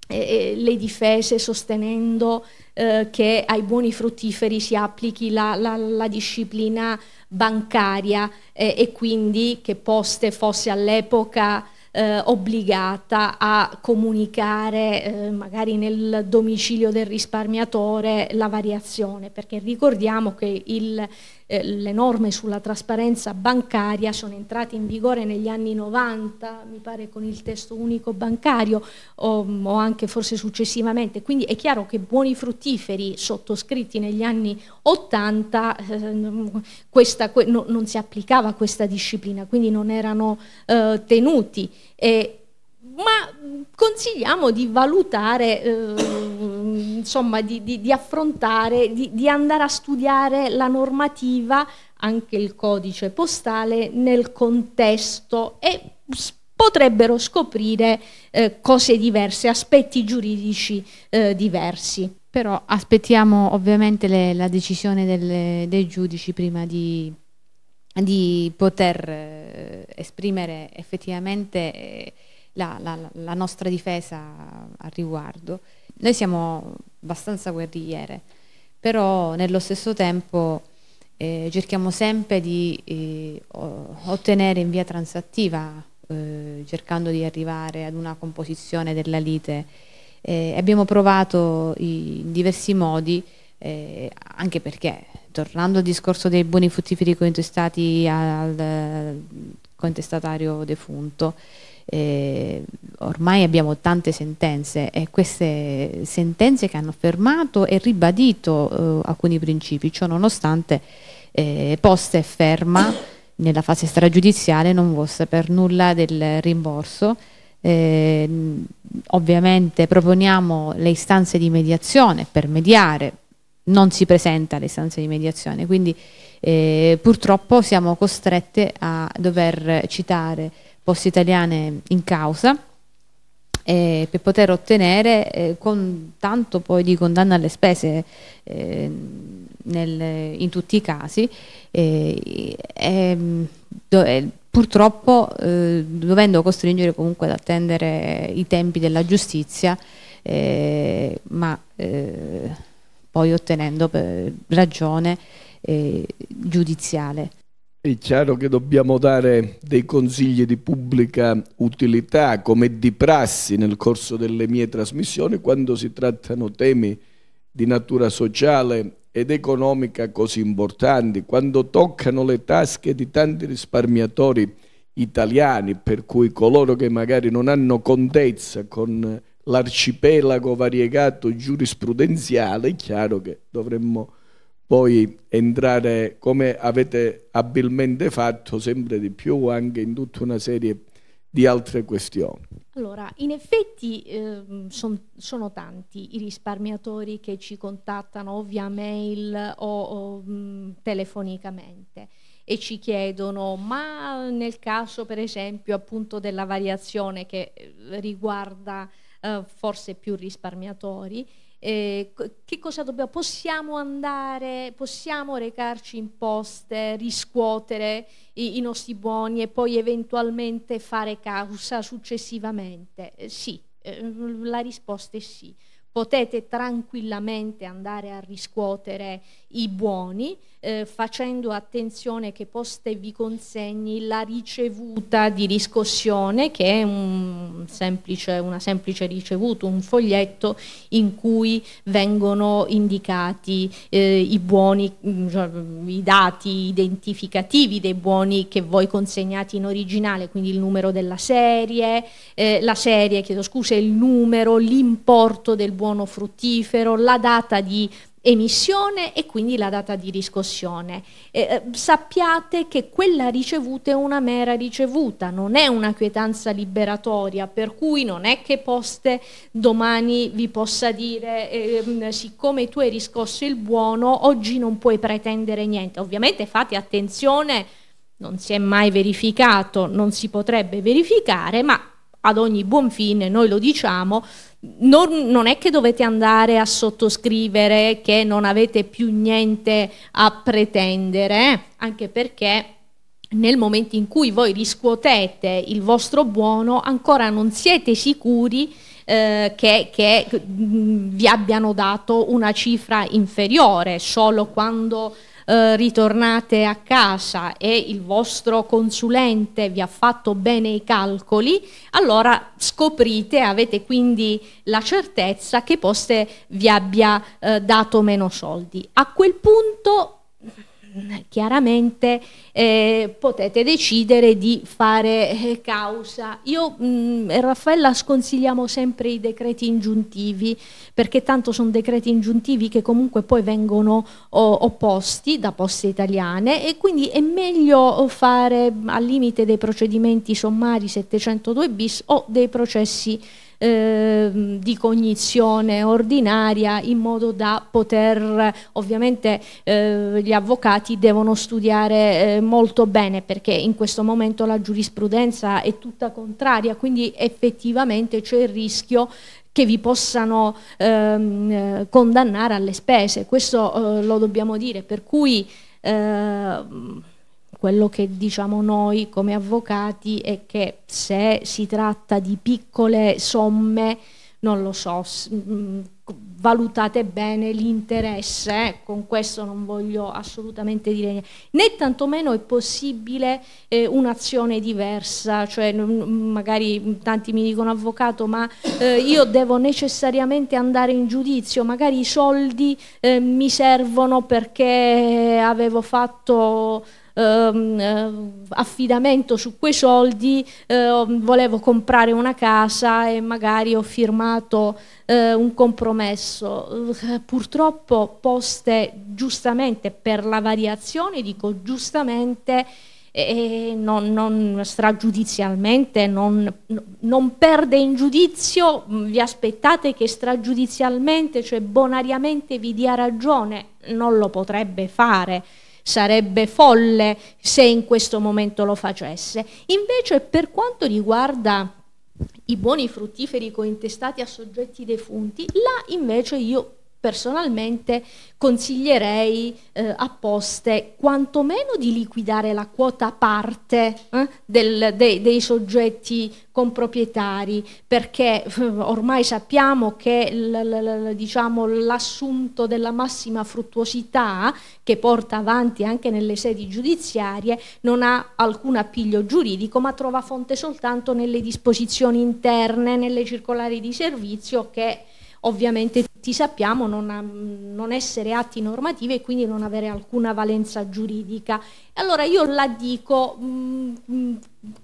eh, le difese sostenendo eh, che ai buoni fruttiferi si applichi la, la, la disciplina bancaria eh, e quindi che Poste fosse all'epoca eh, obbligata a comunicare eh, magari nel domicilio del risparmiatore la variazione, perché ricordiamo che il, eh, le norme sulla trasparenza bancaria sono entrate in vigore negli anni 90, mi pare con il testo unico bancario o, o, anche forse successivamente, quindi è chiaro che buoni fruttiferi sottoscritti negli anni 80 eh, questa, que, no, non si applicava questa disciplina, quindi non erano eh, tenuti. Eh, ma consigliamo di valutare, eh, insomma, di, di, di affrontare, di, di andare a studiare la normativa, anche il codice postale, nel contesto e potrebbero scoprire eh, cose diverse, aspetti giuridici eh, diversi. Però aspettiamo ovviamente le, la decisione delle, dei giudici prima di di poter eh, esprimere effettivamente eh, la, la, la, nostra difesa al riguardo. Noi siamo abbastanza guerrigliere, però nello stesso tempo eh, cerchiamo sempre di eh, ottenere in via transattiva, eh, cercando di arrivare ad una composizione della lite. Eh, abbiamo provato in diversi modi, anche perché tornando al discorso dei buoni fruttiferi contestati al contestatario defunto, eh, ormai abbiamo tante sentenze e queste sentenze che hanno fermato e ribadito eh, alcuni principi, ciò nonostante eh, posta e ferma nella fase stragiudiziale non fosse per nulla del rimborso. Eh, ovviamente proponiamo le istanze di mediazione per mediare non si presenta alle istanze di mediazione, quindi eh, purtroppo siamo costrette a dover citare poste italiane in causa eh, per poter ottenere eh, con tanto poi di condanna alle spese eh, nel, in tutti i casi, eh, mm, do, eh, purtroppo dovendo costringere comunque ad attendere i tempi della giustizia, ma poi ottenendo eh, ragione eh, giudiziale. È chiaro che dobbiamo dare dei consigli di pubblica utilità, come di prassi nel corso delle mie trasmissioni, quando si trattano temi di natura sociale ed economica così importanti, quando toccano le tasche di tanti risparmiatori italiani, per cui coloro che magari non hanno contezza con l'arcipelago variegato giurisprudenziale, è chiaro che dovremmo poi entrare, come avete abilmente fatto, sempre di più anche in tutta una serie di altre questioni. Allora, in effetti eh, son, sono tanti i risparmiatori che ci contattano o via mail o, o mh, telefonicamente e ci chiedono, ma nel caso per esempio appunto della variazione che eh, riguarda eh, forse più risparmiatori, eh, che cosa dobbiamo? Possiamo andare, possiamo recarci in poste, riscuotere i, i nostri buoni e poi eventualmente fare causa successivamente? Eh, sì, eh, la risposta è sì. Potete tranquillamente andare a riscuotere i buoni, eh, facendo attenzione che Poste vi consegni la ricevuta di riscossione, che è un semplice, una semplice ricevuta, un foglietto in cui vengono indicati eh, i buoni, mm, cioè, i dati identificativi dei buoni che voi consegnate in originale, quindi il numero della serie, eh, la serie, chiedo scusa, il numero, l'importo del buono fruttifero, la data di emissione e quindi la data di riscossione. Eh, eh, sappiate che quella ricevuta è una mera ricevuta, non è una quietanza liberatoria, per cui non è che Poste domani vi possa dire eh, siccome tu hai riscosso il buono, oggi non puoi pretendere niente. Ovviamente fate attenzione, non si è mai verificato, non si potrebbe verificare, ma ad ogni buon fine, noi lo diciamo, non, non, è che dovete andare a sottoscrivere che non avete più niente a pretendere, eh? anche perché nel momento in cui voi riscuotete il vostro buono ancora non siete sicuri eh, che, che mm, vi abbiano dato una cifra inferiore, solo quando eh, ritornate a casa e il vostro consulente vi ha fatto bene i calcoli, allora scoprite, avete quindi la certezza che Poste vi abbia eh, dato meno soldi. A quel punto chiaramente eh, potete decidere di fare eh, causa. Io mh, mm, e Raffaella sconsigliamo sempre i decreti ingiuntivi perché tanto sono decreti ingiuntivi che comunque poi vengono oh, opposti da poste italiane e quindi è meglio fare al limite dei procedimenti sommari 702 bis o dei processi eh, di cognizione ordinaria in modo da poter, ovviamente eh, gli avvocati devono studiare eh, molto bene perché in questo momento la giurisprudenza è tutta contraria, quindi effettivamente c'è il rischio che vi possano ehm, eh, condannare alle spese, questo eh, lo dobbiamo dire, per cui... Ehm, quello che diciamo noi come avvocati è che se si tratta di piccole somme, non lo so, valutate bene l'interesse, eh, con questo non voglio assolutamente dire niente, né tantomeno è possibile eh, un'azione diversa, cioè magari tanti mi dicono avvocato ma eh, io devo necessariamente andare in giudizio, magari i soldi eh, mi servono perché avevo fatto ehm, eh, affidamento su quei soldi, ehm, volevo comprare una casa e magari ho firmato eh, un compromesso. Eh, purtroppo Poste giustamente per la variazione, dico giustamente, e non, non stragiudizialmente, non, non, perde in giudizio, mm, vi aspettate che stragiudizialmente, cioè bonariamente vi dia ragione, non lo potrebbe fare sarebbe folle se in questo momento lo facesse. Invece per quanto riguarda i buoni fruttiferi cointestati a soggetti defunti, là invece io personalmente consiglierei eh, a poste quantomeno di liquidare la quota parte eh, del, de, dei soggetti comproprietari perché eh, ormai sappiamo che diciamo, l'assunto diciamo, della massima fruttuosità che porta avanti anche nelle sedi giudiziarie non ha alcun appiglio giuridico, ma trova fonte soltanto nelle disposizioni interne, nelle circolari di servizio che ovviamente tutti sappiamo non, non essere atti normativi e quindi non avere alcuna valenza giuridica. Allora io la dico mh, mm, mm,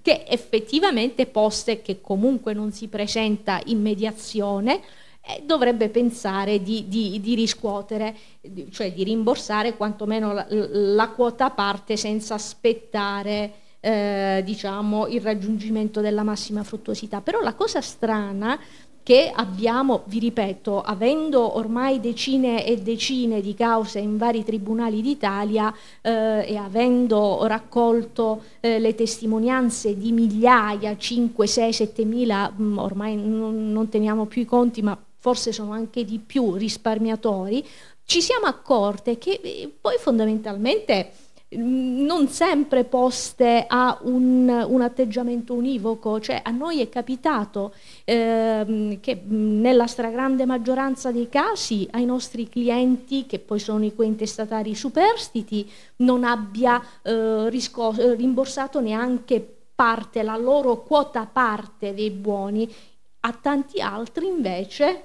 che effettivamente Poste, che comunque non si presenta in mediazione, eh, dovrebbe pensare di, di, di riscuotere, cioè di rimborsare quantomeno la, la quota parte senza aspettare eh, diciamo, il raggiungimento della massima fruttuosità. Però la cosa strana che abbiamo, vi ripeto, avendo ormai decine e decine di cause in vari tribunali d'Italia eh, e avendo raccolto eh, le testimonianze di migliaia, 5, 6, 7 mila, mh, mm, ormai non, non teniamo più i conti, ma forse sono anche di più risparmiatori, ci siamo accorte che eh, poi fondamentalmente non sempre poste a un, un, atteggiamento univoco, cioè a noi è capitato eh, che nella stragrande maggioranza dei casi ai nostri clienti, che poi sono i cointestatari superstiti, non abbia eh, riscos- eh, rimborsato neanche parte, la loro quota parte dei buoni, a tanti altri invece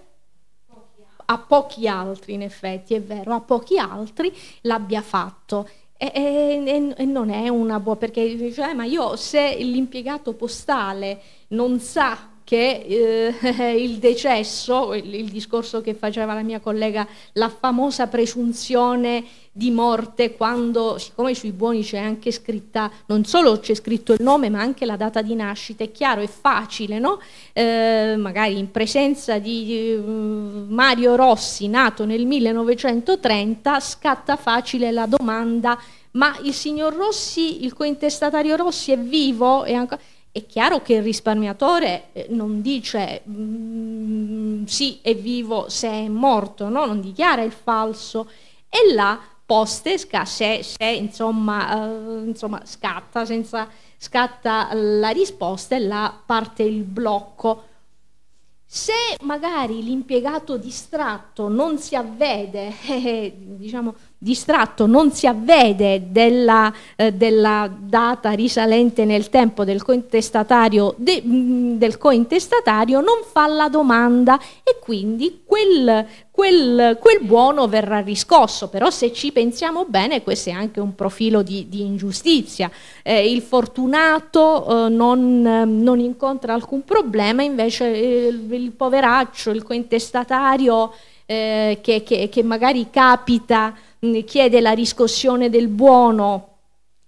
a pochi altri in effetti, è vero, a pochi altri l'abbia fatto. E, e, e, non è una buona, perché dice, eh, ma io se l'impiegato postale non sa che eh, il decesso, il, il, discorso che faceva la mia collega, la famosa presunzione di morte quando, siccome sui buoni c'è anche scritta, non solo c'è scritto il nome ma anche la data di nascita, è chiaro, è facile, no? eh, magari in presenza di mm, Mario Rossi, nato nel 1930, scatta facile la domanda ma il signor Rossi, il cointestatario Rossi è vivo? È ancora... È chiaro che il risparmiatore eh, non dice mm, sì è vivo se è morto, no? non dichiara il falso e la postesca se, se insomma, eh, insomma, scatta, senza, scatta la risposta e la parte il blocco. Se magari l'impiegato distratto non si avvede, eh, diciamo, distratto, non si avvede della, eh, della data risalente nel tempo del cointestatario, de, mm, del cointestatario, non fa la domanda e quindi quel, quel, quel, buono verrà riscosso. Però se ci pensiamo bene, questo è anche un profilo di, di ingiustizia. Eh, il fortunato eh, non, non, incontra alcun problema, invece il, eh, il poveraccio, il cointestatario eh, che, che, che magari capita chiede la riscossione del buono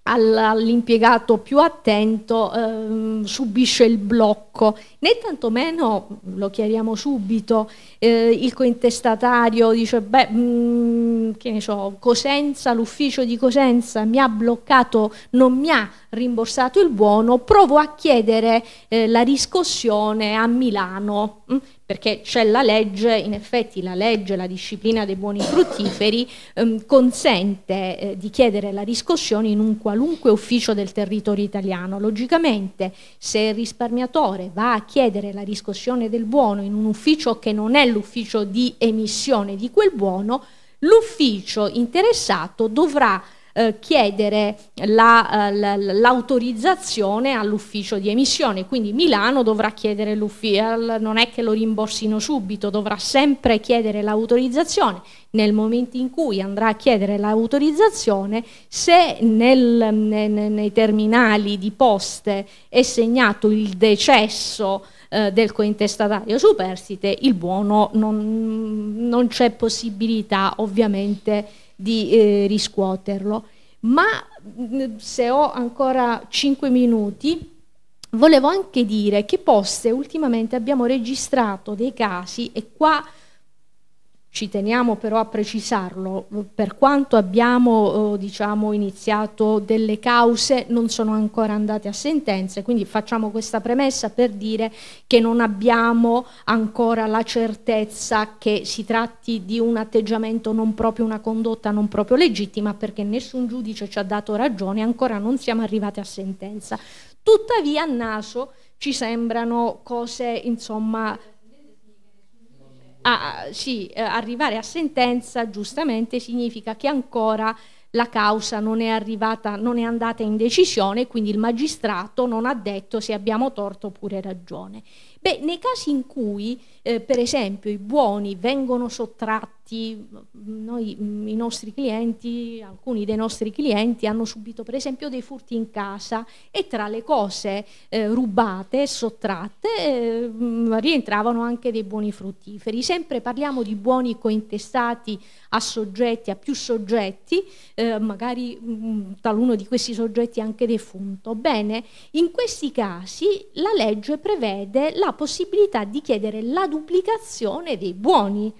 all'impiegato più attento ehm, subisce il blocco, né tantomeno, lo chiariamo subito, eh, il contestatario dice, beh, mh, mm, che ne so, Cosenza, l'ufficio di Cosenza mi ha bloccato, non mi ha rimborsato il buono, provo a chiedere eh, la riscossione a Milano. Mm? perché c'è la legge, in effetti la legge, la disciplina dei buoni fruttiferi ehm, consente eh, di chiedere la riscossione in un qualunque ufficio del territorio italiano. Logicamente se il risparmiatore va a chiedere la riscossione del buono in un ufficio che non è l'ufficio di emissione di quel buono, l'ufficio interessato dovrà eh, chiedere eh, la, la, l'autorizzazione all'ufficio di emissione, quindi Milano dovrà chiedere l'ufficio, eh, non è che lo rimborsino subito, dovrà sempre chiedere l'autorizzazione. Nel momento in cui andrà a chiedere l'autorizzazione, se nel, ne, nei terminali di poste è segnato il decesso eh, del cointestatario superstite, il buono non, non c'è possibilità ovviamente di eh, riscuoterlo. Ma mm, se ho ancora 5 minuti, volevo anche dire che Poste ultimamente abbiamo registrato dei casi e qua ci teniamo però a precisarlo, per quanto abbiamo eh, diciamo, iniziato delle cause non sono ancora andate a sentenze, quindi facciamo questa premessa per dire che non abbiamo ancora la certezza che si tratti di un atteggiamento non proprio, una condotta non proprio legittima, perché nessun giudice ci ha dato ragione, ancora non siamo arrivati a sentenza. Tuttavia a naso ci sembrano cose insomma a, sì, eh, arrivare a sentenza giustamente significa che ancora la causa non è arrivata, non è andata in decisione, quindi il magistrato non ha detto se abbiamo torto oppure ragione. Beh, nei casi in cui, eh, per esempio, i buoni vengono sottratti infatti noi, i nostri clienti, alcuni dei nostri clienti hanno subito per esempio dei furti in casa e tra le cose eh, rubate, sottratte, eh, mm, rientravano anche dei buoni fruttiferi. Sempre parliamo di buoni cointestati a soggetti, a più soggetti, eh, magari mh, mm, taluno di questi soggetti anche defunto. Bene, in questi casi la legge prevede la possibilità di chiedere la duplicazione dei buoni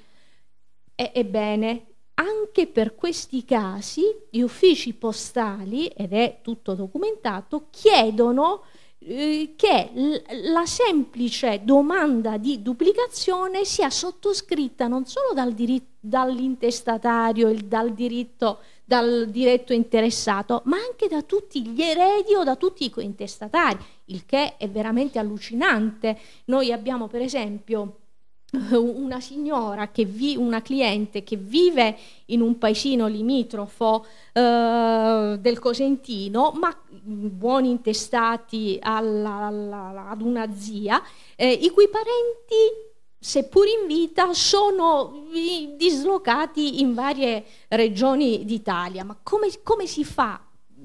ebbene, anche per questi casi gli uffici postali, ed è tutto documentato, chiedono eh, che la semplice domanda di duplicazione sia sottoscritta non solo dal diritto, dall'intestatario, dal diritto, dal diretto interessato, ma anche da tutti gli eredi o da tutti i cointestatari, il che è veramente allucinante. Noi abbiamo per esempio una signora, che vi, una cliente che vive in un paesino limitrofo eh, del Cosentino, ma mm, buoni intestati alla, alla, ad una zia, eh, i cui parenti seppur in vita, sono dislocati in varie regioni d'Italia. Ma come, come, si fa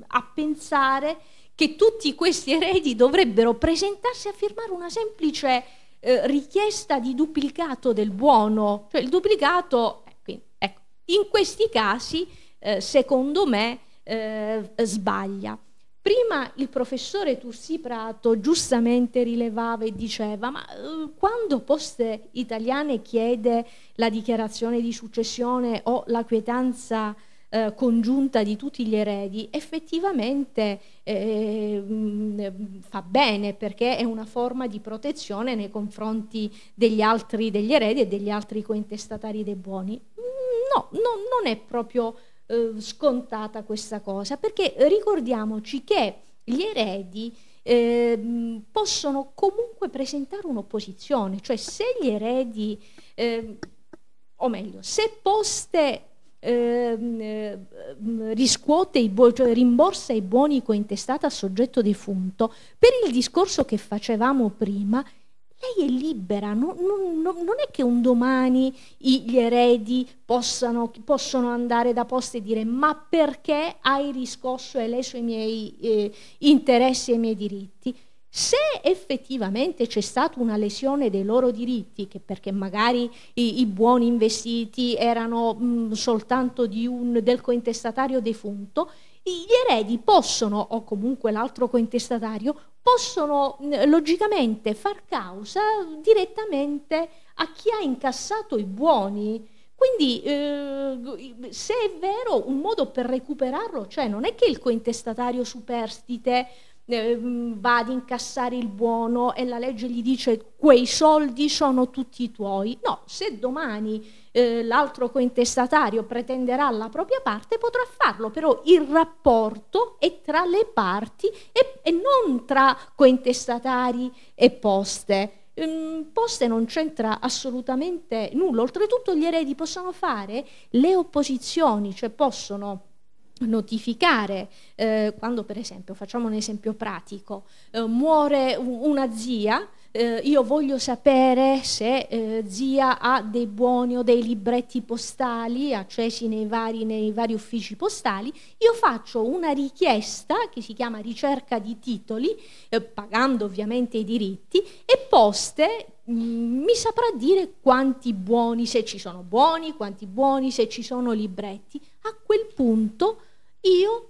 a pensare che tutti questi eredi dovrebbero presentarsi a firmare una semplice eh, richiesta di duplicato del buono, cioè il duplicato, eh, ecco, in questi casi eh, secondo me eh, sbaglia. Prima il professore Tursi Prato giustamente rilevava e diceva, ma eh, quando Poste Italiane chiede la dichiarazione di successione o la quietanza eh, congiunta di tutti gli eredi effettivamente eh, mm, fa bene perché è una forma di protezione nei confronti degli altri degli eredi e degli altri cointestatari dei buoni. No, no non è proprio eh, scontata questa cosa perché ricordiamoci che gli eredi eh, possono comunque presentare un'opposizione, cioè se gli eredi, eh, o meglio, se poste Ehm, ehm, riscuote, i cioè rimborsa i buoni cointestati al soggetto defunto, per il discorso che facevamo prima, lei è libera, non, non, non, è che un domani gli eredi possano, possono andare da posta e dire ma perché hai riscosso e leso i miei eh, interessi e i miei diritti? se effettivamente c'è stata una lesione dei loro diritti, che perché magari i, i buoni investiti erano mh, mm, soltanto un, del cointestatario defunto, gli eredi possono, o comunque l'altro cointestatario, possono mh, mm, logicamente far causa direttamente a chi ha incassato i buoni. Quindi eh, se è vero un modo per recuperarlo, cioè non è che il cointestatario superstite eh, mm, va ad incassare il buono e la legge gli dice quei soldi sono tutti tuoi. No, se domani eh, l'altro cointestatario pretenderà la propria parte potrà farlo, però il rapporto è tra le parti e, e non tra cointestatari e poste. Mm, poste non c'entra assolutamente nulla, oltretutto gli eredi possono fare le opposizioni, cioè possono notificare eh, quando per esempio, facciamo un esempio pratico, eh, muore una zia, eh, io voglio sapere se eh, zia ha dei buoni o dei libretti postali accesi nei vari, nei vari uffici postali, io faccio una richiesta che si chiama ricerca di titoli, eh, pagando ovviamente i diritti, e poste mm, mi saprà dire quanti buoni, se ci sono buoni, quanti buoni, se ci sono libretti a quel punto io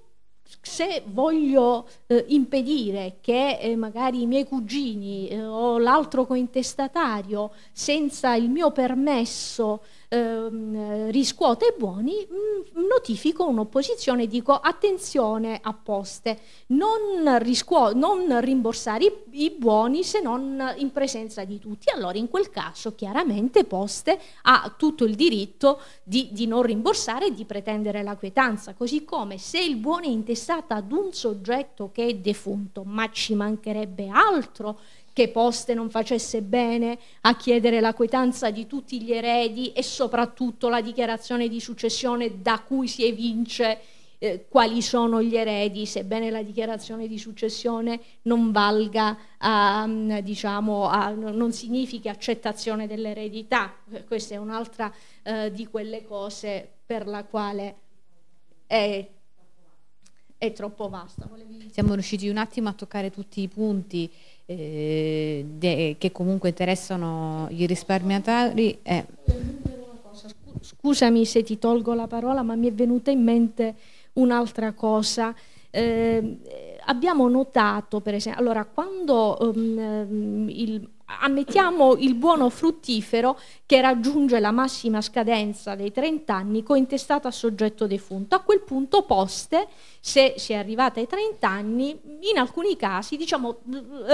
se voglio eh, impedire che eh, magari i miei cugini eh, o l'altro cointestatario senza il mio permesso ehm, riscuote buoni, mm, notifico un'opposizione e dico attenzione a poste, non, riscuo- non rimborsare i, i buoni se non in presenza di tutti. Allora in quel caso chiaramente poste ha tutto il diritto di, di non rimborsare e di pretendere la quietanza, così come se il buono è intestato ad un soggetto che è defunto, ma ci mancherebbe altro che Poste non facesse bene a chiedere la quietanza di tutti gli eredi e soprattutto la dichiarazione di successione da cui si evince eh, quali sono gli eredi, sebbene la dichiarazione di successione non valga, a, mm, diciamo, a, non significhi accettazione dell'eredità. Eh, questa è un'altra eh, di quelle cose per la quale è, è troppo vasta. Siamo riusciti un attimo a toccare tutti i punti eh, de, che comunque interessano i risparmiatori è... Eh. Scusami se ti tolgo la parola, ma mi è venuta in mente un'altra cosa. Eh, abbiamo notato, per esempio, allora, quando um, il, ammettiamo il buono fruttifero che raggiunge la massima scadenza dei 30 anni cointestata a soggetto defunto. A quel punto poste, se si è arrivata ai 30 anni, in alcuni casi diciamo,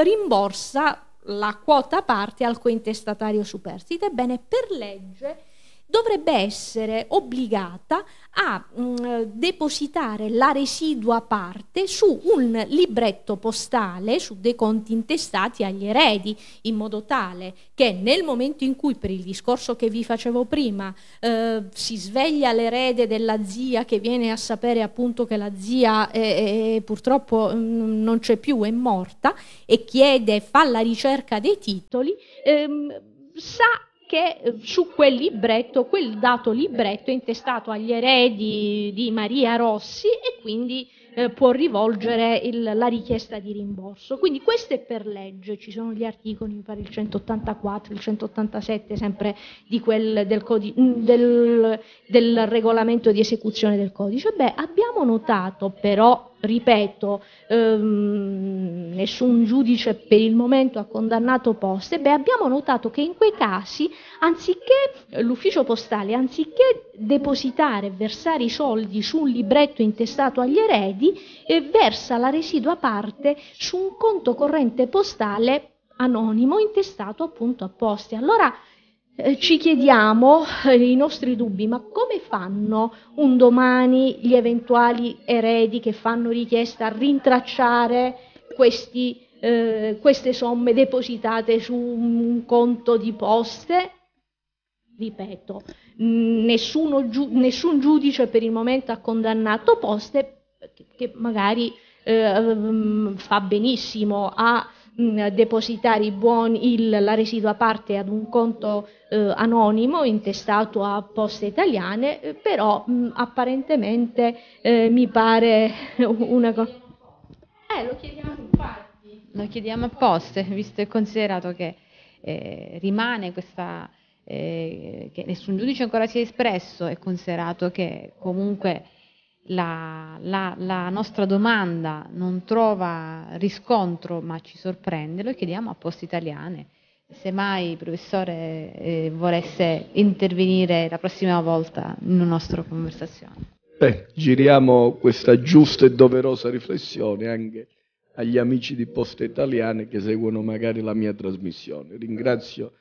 rimborsa la quota parte al cointestatario superstite. Ebbene, per legge dovrebbe essere obbligata a mh, mm, depositare la residua parte su un libretto postale, su dei conti intestati agli eredi, in modo tale che nel momento in cui, per il discorso che vi facevo prima, eh, si sveglia l'erede della zia che viene a sapere appunto che la zia è, è, purtroppo mh, mm, non c'è più, è morta, e chiede, fa la ricerca dei titoli, ehm, sa che eh, su quel libretto, quel dato libretto è intestato agli eredi di Maria Rossi e quindi eh, può rivolgere il, la richiesta di rimborso. Quindi questo è per legge, ci sono gli articoli, mi pare il 184, il 187 sempre quel, del, codi, mm, del, del regolamento di esecuzione del codice. Beh, abbiamo notato però ripeto, ehm, nessun giudice per il momento ha condannato poste, beh, abbiamo notato che in quei casi anziché eh, l'ufficio postale, anziché depositare e versare i soldi su un libretto intestato agli eredi, eh, versa la residua parte su un conto corrente postale anonimo intestato appunto a poste. Allora, eh, ci chiediamo eh, i nostri dubbi, ma come fanno un domani gli eventuali eredi che fanno richiesta a rintracciare questi, eh, queste somme depositate su un conto di poste? Ripeto, mm, giu- nessun giudice per il momento ha condannato poste che, che magari eh, mm, fa benissimo a mh, mm, depositare buoni, il, la residua parte ad un conto eh, anonimo intestato a poste italiane, eh, però mh, mm, apparentemente eh, mi pare una cosa... Eh, lo chiediamo infatti. Lo chiediamo a poste, visto e considerato che eh, rimane questa... Eh, che nessun giudice ancora si è espresso e considerato che comunque la, la, la, nostra domanda non trova riscontro ma ci sorprende, lo chiediamo a Poste Italiane. Se mai il professore eh, volesse intervenire la prossima volta in una nostra conversazione. Beh, giriamo questa giusta e doverosa riflessione anche agli amici di Poste Italiane che seguono magari la mia trasmissione. Ringrazio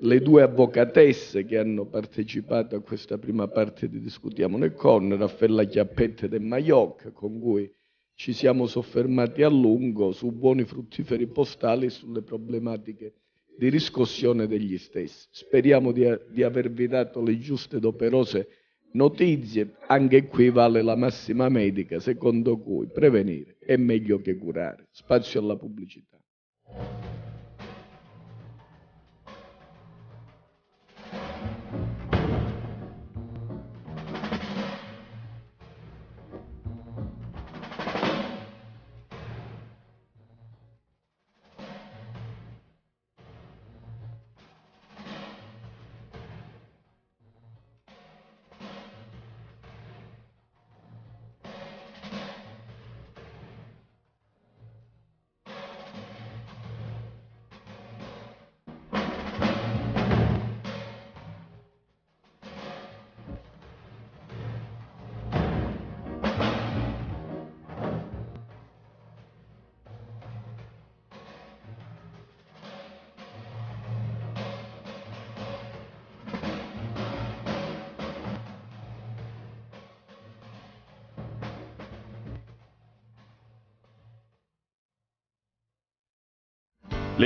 le due avvocatesse che hanno partecipato a questa prima parte di Discutiamo nel con, Raffaella Chiappette e Maioc, con cui ci siamo soffermati a lungo su buoni fruttiferi postali e sulle problematiche di riscossione degli stessi. Speriamo di, di avervi dato le giuste ed operose notizie, anche qui vale la massima medica secondo cui prevenire è meglio che curare. Spazio alla pubblicità.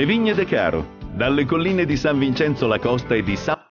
Le vigne De Caro, dalle colline di San Vincenzo la Costa e di San